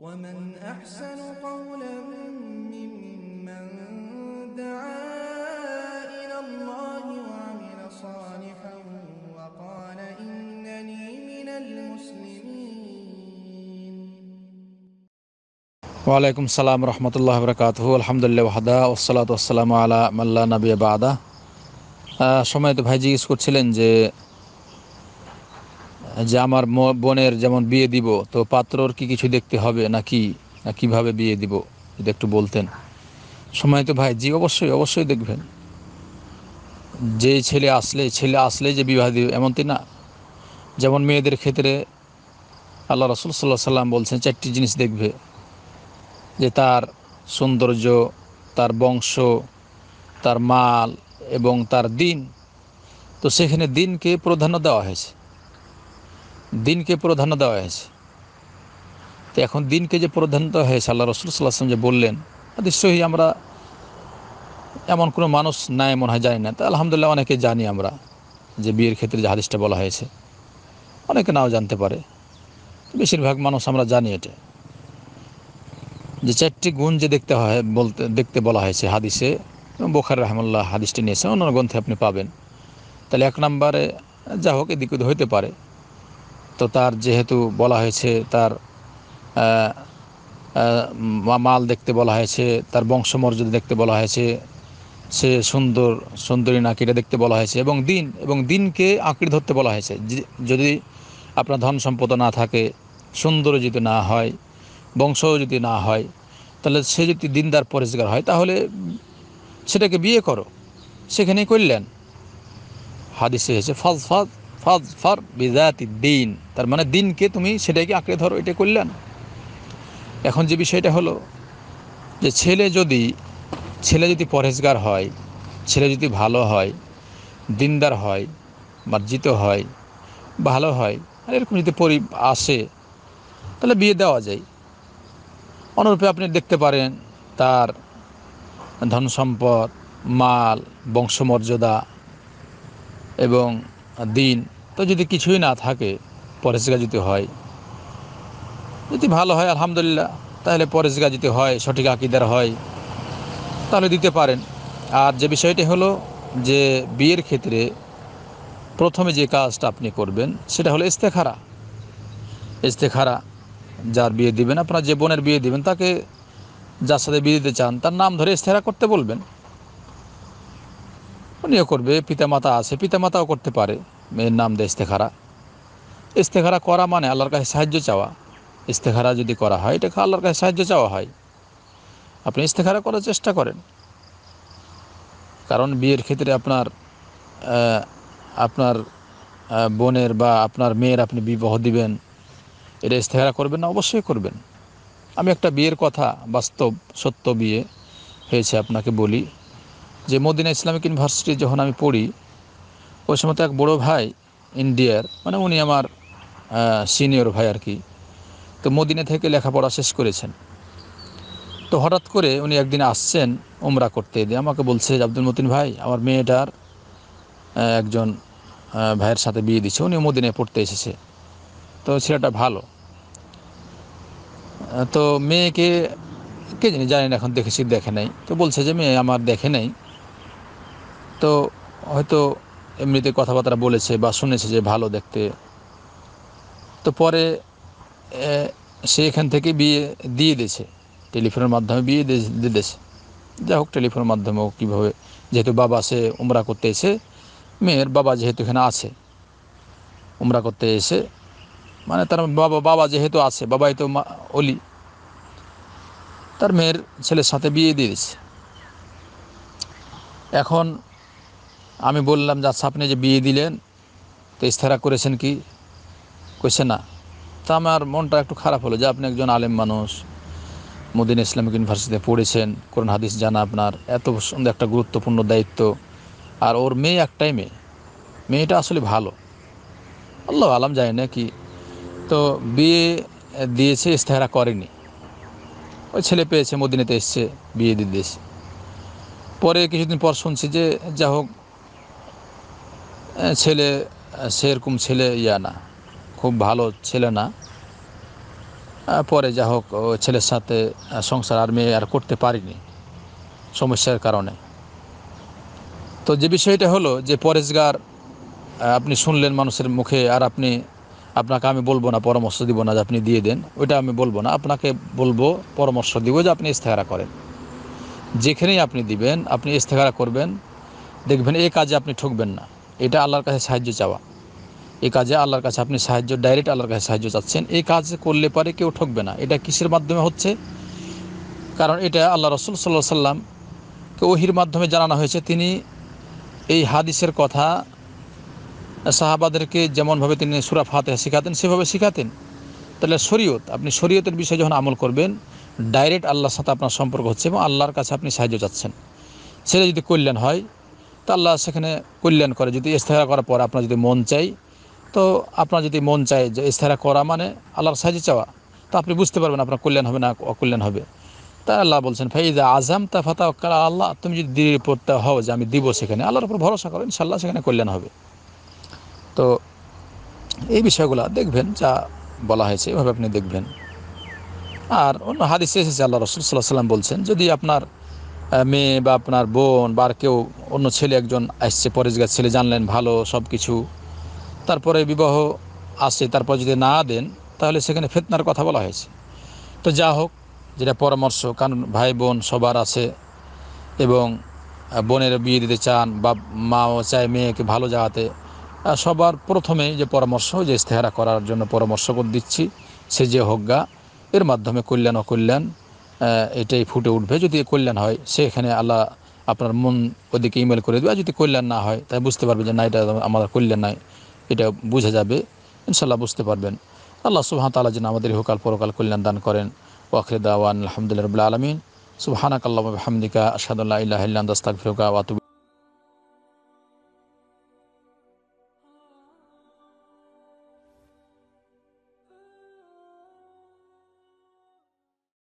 ومن أحسن قولا ممن دعا إلى الله وعمل صالحا وقال إنني من المسلمين وعليكم السلام ورحمة الله وبركاته الحمد لله وحده والصلاة والسلام على من لا نبي بعده সময় তো ভাইজি ইউজ করছিলেন যে যে আমার বোনের যেমন বিয়ে দিব তো পাত্রর কি কিছু দেখতে হবে নাকি না কিভাবে বিয়ে দিব যদি একটু বলতেন সময় তো ভাই জি অবশ্যই অবশ্যই দেখবেন যে ছেলে আসলে ছেলে আসলে যে বিবাহ দিবে এমনটি না যেমন মেয়েদের ক্ষেত্রে আল্লাহ রসুল সাল্লাহ সাল্লাম বলছেন চারটি জিনিস দেখবে যে তার সৌন্দর্য তার বংশ তার মাল এবং তার দিন তো সেখানে দিনকে প্রাধান্য দেওয়া হয়েছে দিনকে প্রাধান্য দেওয়া হয়েছে তো এখন দিনকে যে প্রাধান্য দেওয়া হয়েছে আল্লাহ রসুল সাল্লাহাম যে বললেন নিশ্চয়ই আমরা এমন কোনো মানুষ নাই মনে হয় জানি না তা আলহামদুলিল্লাহ অনেকে জানি আমরা যে বিয়ের ক্ষেত্রে যে হাদিসটা বলা হয়েছে অনেকে নাও জানতে পারে বেশিরভাগ মানুষ আমরা জানি এটা যে চারটি গুণ যে দেখতে হয় বলতে দেখতে বলা হয়েছে হাদিসে বোখার রহমুল্লাহ হাদিসটি নিয়েছে অন্য গ্রন্থে আপনি পাবেন তাহলে এক নম্বরে যা হোক এদিক হইতে পারে তো তার যেহেতু বলা হয়েছে তার মাল দেখতে বলা হয়েছে তার বংশমর্যাদা দেখতে বলা হয়েছে সে সুন্দর সুন্দরী নাকিটা দেখতে বলা হয়েছে এবং দিন এবং দিনকে আঁকড়ে ধরতে বলা হয়েছে যদি আপনার ধন সম্পদ না থাকে সুন্দর যদি না হয় বংশ যদি না হয় তাহলে সে যদি দিনদার পরিষ্কার হয় তাহলে সেটাকে বিয়ে করো সেখানেই করলেন হাদিসে এসেছে ফাজ ফাজ ফাজফার বিজাতি দিন তার মানে দিনকে তুমি সেটাকে আঁকড়ে ধরো এটা করলেন এখন যে বিষয়টা হলো যে ছেলে যদি ছেলে যদি পরহেজগার হয় ছেলে যদি ভালো হয় দিনদার হয় মার্জিত হয় ভালো হয় আর এরকম যদি পরি আসে তাহলে বিয়ে দেওয়া যায় অনুরূপে আপনি দেখতে পারেন তার ধন সম্পদ মাল বংশমর্যাদা এবং দিন তো যদি কিছুই না থাকে পরেশগা যদি হয় যদি ভালো হয় আলহামদুলিল্লাহ তাহলে পরেশগা যদি হয় সঠিক আকিদার হয় তাহলে দিতে পারেন আর যে বিষয়টি হলো যে বিয়ের ক্ষেত্রে প্রথমে যে কাজটা আপনি করবেন সেটা হলো ইস্তেখারা ইস্তেখারা যার বিয়ে দিবেন আপনার যে বোনের বিয়ে দিবেন তাকে যার সাথে বিয়ে দিতে চান তার নাম ধরে ইস্তেহারা করতে বলবেন উনিও করবে পিতামাতা আছে পিতামাতাও করতে পারে মেয়ের নাম দেয় ইস্তেখারা ইস্তেখারা করা মানে আল্লাহর কাছে সাহায্য চাওয়া ইস্তেখারা যদি করা হয় এটা আল্লাহর কাছে সাহায্য চাওয়া হয় আপনি ইস্তেখারা করার চেষ্টা করেন কারণ বিয়ের ক্ষেত্রে আপনার আপনার বোনের বা আপনার মেয়ের আপনি বিবাহ দিবেন এটা ইস্তেহারা করবেন না অবশ্যই করবেন আমি একটা বিয়ের কথা বাস্তব সত্য বিয়ে হয়েছে আপনাকে বলি যে মদিনা ইসলামিক ইউনিভার্সিটি যখন আমি পড়ি ওই সময় তো এক বড় ভাই ইন্ডিয়ার মানে উনি আমার সিনিয়র ভাই আর কি তো মদিনা থেকে লেখাপড়া শেষ করেছেন তো হঠাৎ করে উনি একদিন আসছেন ওমরা করতে দিয়ে আমাকে বলছে যে আব্দুল মতিন ভাই আমার মেয়েটার একজন ভাইয়ের সাথে বিয়ে দিচ্ছে উনি মদিনায় পড়তে এসেছে তো ছেলেটা ভালো তো মেয়েকে কে জানি জানি এখন দেখেছি দেখে নাই তো বলছে যে মেয়ে আমার দেখে নাই তো হয়তো এমনিতে কথাবার্তা বলেছে বা শুনেছে যে ভালো দেখতে তো পরে সে এখান থেকে বিয়ে দিয়ে দিয়েছে টেলিফোনের মাধ্যমে বিয়ে দিয়ে দিয়েছে যাই হোক টেলিফোনের হোক কীভাবে যেহেতু বাবা সে উমরা করতে এসে মেয়ের বাবা যেহেতু এখানে আছে উমরা করতে এসে মানে তার বাবা বাবা যেহেতু আছে বাবাই তো অলি তার মেয়ের ছেলের সাথে বিয়ে দিয়ে দিয়েছে এখন আমি বললাম যে আচ্ছা আপনি যে বিয়ে দিলেন তো ইস্তারা করেছেন কি করছে না তা আমার মনটা একটু খারাপ হলো যে আপনি একজন আলেম মানুষ মদিনা ইসলামিক ইউনিভার্সিটিতে পড়েছেন কোরআন হাদিস জানা আপনার এত সুন্দর একটা গুরুত্বপূর্ণ দায়িত্ব আর ওর মেয়ে একটাই মেয়ে মেয়েটা আসলে ভালো আল্লাহ আলাম যায় না কি তো বিয়ে দিয়েছে ইস্তেহারা করেনি ওই ছেলে পেয়েছে মদিনেতে এসছে বিয়ে দিয়ে দিয়েছে পরে কিছুদিন পর শুনছি যে যা হোক ছেলে সেরকম ছেলে ইয়া না খুব ভালো ছেলে না পরে যা হোক ছেলের সাথে সংসার আর মেয়ে আর করতে পারিনি সমস্যার কারণে তো যে বিষয়টা হলো যে পরেশগার আপনি শুনলেন মানুষের মুখে আর আপনি আপনাকে আমি বলবো না পরামর্শ দিব না যে আপনি দিয়ে দেন ওইটা আমি বলবো না আপনাকে বলবো পরামর্শ দিব যে আপনি ইস্তেহারা করেন যেখানেই আপনি দিবেন আপনি ইস্তেহারা করবেন দেখবেন এই কাজে আপনি ঠকবেন না এটা আল্লাহর কাছে সাহায্য চাওয়া এই কাজে আল্লাহর কাছে আপনি সাহায্য ডাইরেক্ট আল্লাহর কাছে সাহায্য চাচ্ছেন এই কাজ করলে পারে কেউ ঠকবে না এটা কিসের মাধ্যমে হচ্ছে কারণ এটা আল্লাহ রসুল সাল্লা সাল্লামকে ওহির মাধ্যমে জানানো হয়েছে তিনি এই হাদিসের কথা সাহাবাদেরকে যেমনভাবে তিনি সুরা ফাতে শিখাতেন সেভাবে শিখাতেন তাহলে শরীয়ত আপনি শরীয়তের বিষয়ে যখন আমল করবেন ডাইরেক্ট আল্লাহর সাথে আপনার সম্পর্ক হচ্ছে এবং আল্লাহর কাছে আপনি সাহায্য চাচ্ছেন সেটা যদি কল্যাণ হয় তা আল্লাহ সেখানে কল্যাণ করে যদি ইস্তেহারা করার পর আপনার যদি মন চাই তো আপনার যদি মন চায় যে ইস্তেহারা করা মানে আল্লাহর সাজে চাওয়া তা আপনি বুঝতে পারবেন আপনার কল্যাণ হবে না অকল্যাণ হবে তা আল্লাহ বলছেন ফাইদা আজম তা ফাতা আল্লাহ তুমি যদি দৃঢ় পড়তে হও যে আমি দিব সেখানে আল্লাহর উপর ভরসা করো ইনশাল্লাহ সেখানে কল্যাণ হবে তো এই বিষয়গুলো দেখবেন যা বলা হয়েছে এভাবে আপনি দেখবেন আর অন্য হাদিসে এসেছে আল্লাহ রসুল সাল্লাহ সাল্লাম বলছেন যদি আপনার মেয়ে বা আপনার বোন বা কেউ অন্য ছেলে একজন আসছে পরেজগার ছেলে জানলেন ভালো সব কিছু তারপরে বিবাহ আসে তারপর যদি না দেন তাহলে সেখানে ফেতনার কথা বলা হয়েছে তো যা হোক যেটা পরামর্শ কারণ ভাই বোন সবার আছে এবং বোনের বিয়ে দিতে চান বা মাও চায় মেয়েকে ভালো জায়গাতে সবার প্রথমে যে পরামর্শ যে ইস্তেহারা করার জন্য পরামর্শ দিচ্ছি সে যে হোক গা এর মাধ্যমে কল্যাণ অকল্যাণ এটাই ফুটে উঠবে যদি কল্যাণ হয় সেখানে আল্লাহ আপনার মন ওদিকে ইমেল করে দেবে আর যদি কল্যাণ না হয় তাই বুঝতে পারবে যে না এটা আমার কল্যাণ নাই এটা বুঝে যাবে ইনশাল্লাহ বুঝতে পারবেন আল্লাহ সুহান তালা যেন আমাদের হোকাল পরকাল কল্যাণ দান করেন ওয়াখরে দাওয়ান আলহামদুলিল্লাহ রবুল্লা আলমিন সুবহানাক আল্লাহ হামদিকা আসাদুল্লাহ ইল্লাহ দাস্তাক ফিরকা ওয়াতুব